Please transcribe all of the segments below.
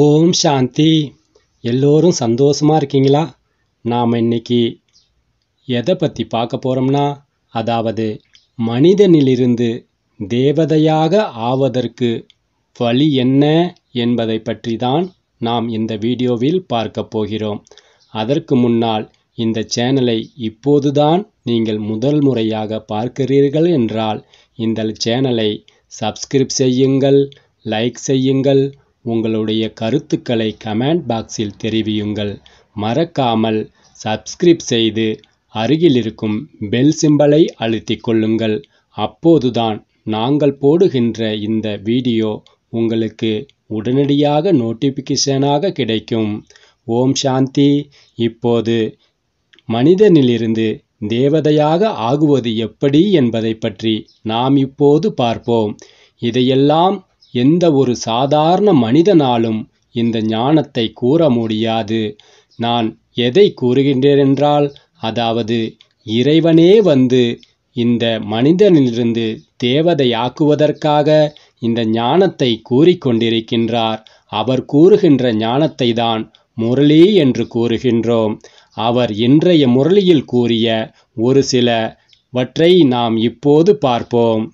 ஓம் சாந்தி எல்லோரும் சந்தோஷமாக இருக்கீங்களா நாம் இன்னைக்கு எதை பற்றி பார்க்க போகிறோம்னா அதாவது மனிதனிலிருந்து தேவதையாக ஆவதற்கு வழி என்ன என்பதை பற்றி தான் நாம் இந்த வீடியோவில் பார்க்க போகிறோம் அதற்கு முன்னால் இந்த சேனலை இப்போதுதான் நீங்கள் முதல் முறையாக பார்க்கிறீர்கள் என்றால் இந்த சேனலை சப்ஸ்கிரிப் செய்யுங்கள் லைக் செய்யுங்கள் உங்களுடைய கருத்துக்களை கமெண்ட் பாக்ஸில் தெரிவியுங்கள் மறக்காமல் சப்ஸ்கிரைப் செய்து அருகில் இருக்கும் பெல் சிம்பலை அழுத்திக் கொள்ளுங்கள் அப்போதுதான் நாங்கள் போடுகின்ற இந்த வீடியோ உங்களுக்கு உடனடியாக நோட்டிஃபிகேஷனாக கிடைக்கும் ஓம் சாந்தி இப்போது மனிதனிலிருந்து தேவதையாக ஆகுவது எப்படி என்பதை பற்றி நாம் இப்போது பார்ப்போம் இதையெல்லாம் எந்த ஒரு சாதாரண மனிதனாலும் இந்த ஞானத்தை கூற முடியாது நான் எதை கூறுகின்றேன் என்றால் அதாவது இறைவனே வந்து இந்த மனிதனிலிருந்து தேவதையாக்குவதற்காக இந்த ஞானத்தை கூறிக்கொண்டிருக்கின்றார் அவர் கூறுகின்ற ஞானத்தை தான் முரளி என்று கூறுகின்றோம் அவர் இன்றைய முரளியில் கூறிய ஒரு சிலவற்றை நாம் இப்போது பார்ப்போம்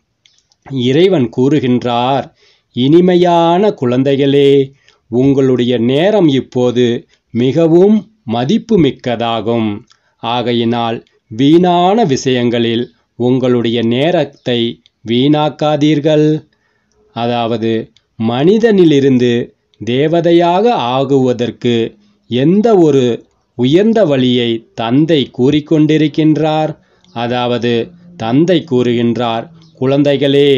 இறைவன் கூறுகின்றார் இனிமையான குழந்தைகளே உங்களுடைய நேரம் இப்போது மிகவும் மதிப்புமிக்கதாகும் ஆகையினால் வீணான விஷயங்களில் உங்களுடைய நேரத்தை வீணாக்காதீர்கள் அதாவது மனிதனிலிருந்து தேவதையாக ஆகுவதற்கு எந்த ஒரு உயர்ந்த வழியை தந்தை கூறிக்கொண்டிருக்கின்றார் அதாவது தந்தை கூறுகின்றார் குழந்தைகளே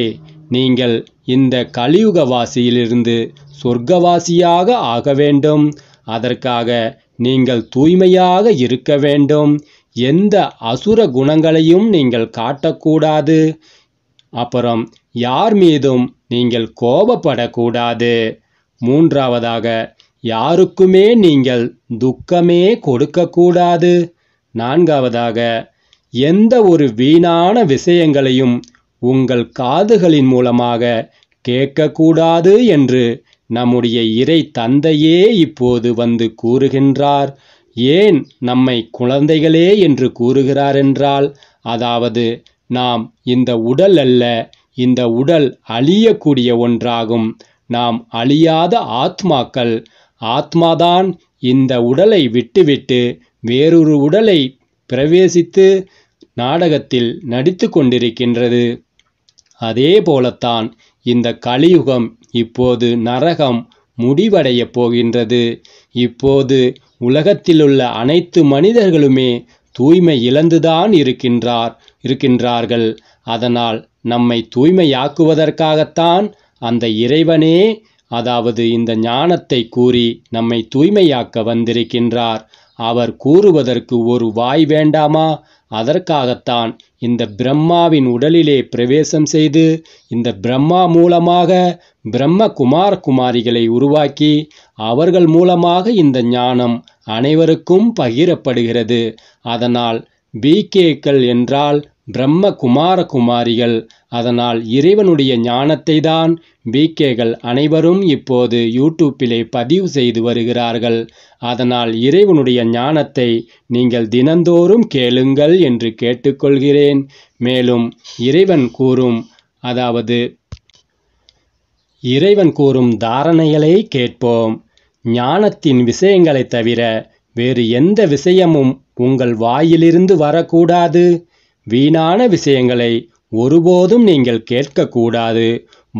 நீங்கள் இந்த கலியுகவாசியிலிருந்து சொர்க்கவாசியாக ஆக வேண்டும் அதற்காக நீங்கள் தூய்மையாக இருக்க வேண்டும் எந்த அசுர குணங்களையும் நீங்கள் காட்டக்கூடாது அப்புறம் யார் மீதும் நீங்கள் கோபப்படக்கூடாது மூன்றாவதாக யாருக்குமே நீங்கள் துக்கமே கொடுக்கக்கூடாது நான்காவதாக எந்த ஒரு வீணான விஷயங்களையும் உங்கள் காதுகளின் மூலமாக கேட்கக்கூடாது என்று நம்முடைய இறை தந்தையே இப்போது வந்து கூறுகின்றார் ஏன் நம்மை குழந்தைகளே என்று கூறுகிறார் என்றால் அதாவது நாம் இந்த உடல் அல்ல இந்த உடல் அழியக்கூடிய ஒன்றாகும் நாம் அழியாத ஆத்மாக்கள் ஆத்மாதான் இந்த உடலை விட்டுவிட்டு வேறொரு உடலை பிரவேசித்து நாடகத்தில் நடித்து கொண்டிருக்கின்றது அதே போலத்தான் இந்த கலியுகம் இப்போது நரகம் முடிவடைய போகின்றது இப்போது உலகத்திலுள்ள அனைத்து மனிதர்களுமே தூய்மை இழந்துதான் இருக்கின்றார் இருக்கின்றார்கள் அதனால் நம்மை தூய்மையாக்குவதற்காகத்தான் அந்த இறைவனே அதாவது இந்த ஞானத்தை கூறி நம்மை தூய்மையாக்க வந்திருக்கின்றார் அவர் கூறுவதற்கு ஒரு வாய் வேண்டாமா அதற்காகத்தான் இந்த பிரம்மாவின் உடலிலே பிரவேசம் செய்து இந்த பிரம்மா மூலமாக பிரம்ம குமார குமாரிகளை உருவாக்கி அவர்கள் மூலமாக இந்த ஞானம் அனைவருக்கும் பகிரப்படுகிறது அதனால் பிகேக்கள் என்றால் பிரம்ம குமார குமாரிகள் அதனால் இறைவனுடைய ஞானத்தை தான் பிகேகள் அனைவரும் இப்போது யூடியூப்பிலே பதிவு செய்து வருகிறார்கள் அதனால் இறைவனுடைய ஞானத்தை நீங்கள் தினந்தோறும் கேளுங்கள் என்று கேட்டுக்கொள்கிறேன் மேலும் இறைவன் கூறும் அதாவது இறைவன் கூறும் தாரணைகளை கேட்போம் ஞானத்தின் விஷயங்களைத் தவிர வேறு எந்த விஷயமும் உங்கள் வாயிலிருந்து வரக்கூடாது வீணான விஷயங்களை ஒருபோதும் நீங்கள் கேட்கக்கூடாது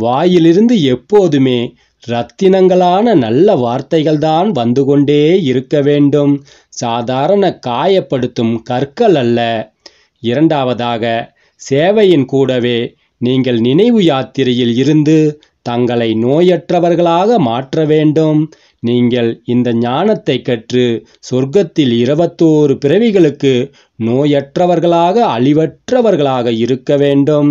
வாயிலிருந்து எப்போதுமே ரத்தினங்களான நல்ல வார்த்தைகள்தான் வந்து கொண்டே இருக்க வேண்டும் சாதாரண காயப்படுத்தும் கற்கள் அல்ல இரண்டாவதாக சேவையின் கூடவே நீங்கள் நினைவு யாத்திரையில் இருந்து தங்களை நோயற்றவர்களாக மாற்ற வேண்டும் நீங்கள் இந்த ஞானத்தை கற்று சொர்க்கத்தில் இருபத்தோரு பிறவிகளுக்கு நோயற்றவர்களாக அழிவற்றவர்களாக இருக்க வேண்டும்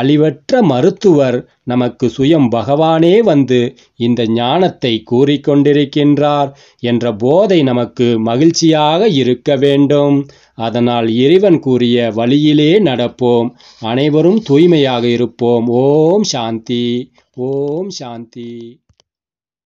அழிவற்ற மருத்துவர் நமக்கு சுயம் பகவானே வந்து இந்த ஞானத்தை கூறிக்கொண்டிருக்கின்றார் என்ற போதை நமக்கு மகிழ்ச்சியாக இருக்க வேண்டும் அதனால் இறைவன் கூறிய வழியிலே நடப்போம் அனைவரும் தூய்மையாக இருப்போம் ஓம் சாந்தி ஓம் சாந்தி